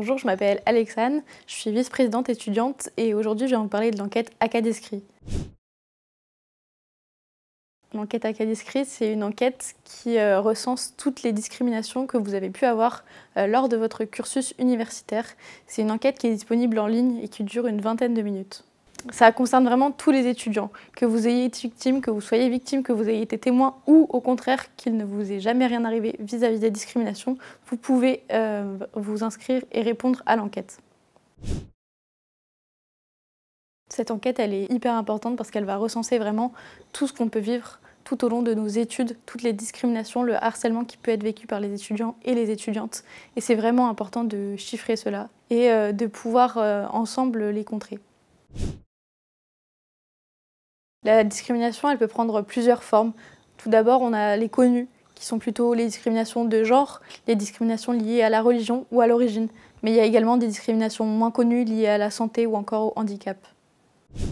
Bonjour, je m'appelle Alexane, je suis vice-présidente étudiante et aujourd'hui je vais vous parler de l'enquête Acadescrit. L'enquête Acadescrit, c'est une enquête qui euh, recense toutes les discriminations que vous avez pu avoir euh, lors de votre cursus universitaire. C'est une enquête qui est disponible en ligne et qui dure une vingtaine de minutes ça concerne vraiment tous les étudiants, que vous ayez été victime, que vous soyez victime, que vous ayez été témoin ou au contraire qu'il ne vous est jamais rien arrivé vis-à-vis des discriminations, vous pouvez euh, vous inscrire et répondre à l'enquête. Cette enquête, elle est hyper importante parce qu'elle va recenser vraiment tout ce qu'on peut vivre tout au long de nos études, toutes les discriminations, le harcèlement qui peut être vécu par les étudiants et les étudiantes. Et c'est vraiment important de chiffrer cela et euh, de pouvoir euh, ensemble les contrer. La discrimination, elle peut prendre plusieurs formes. Tout d'abord, on a les connues, qui sont plutôt les discriminations de genre, les discriminations liées à la religion ou à l'origine. Mais il y a également des discriminations moins connues liées à la santé ou encore au handicap. Vous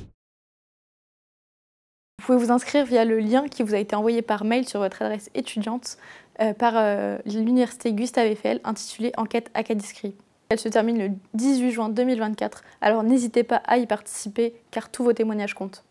pouvez vous inscrire via le lien qui vous a été envoyé par mail sur votre adresse étudiante euh, par euh, l'université Gustave Eiffel intitulée Enquête Acadiscrit. Elle se termine le 18 juin 2024, alors n'hésitez pas à y participer car tous vos témoignages comptent.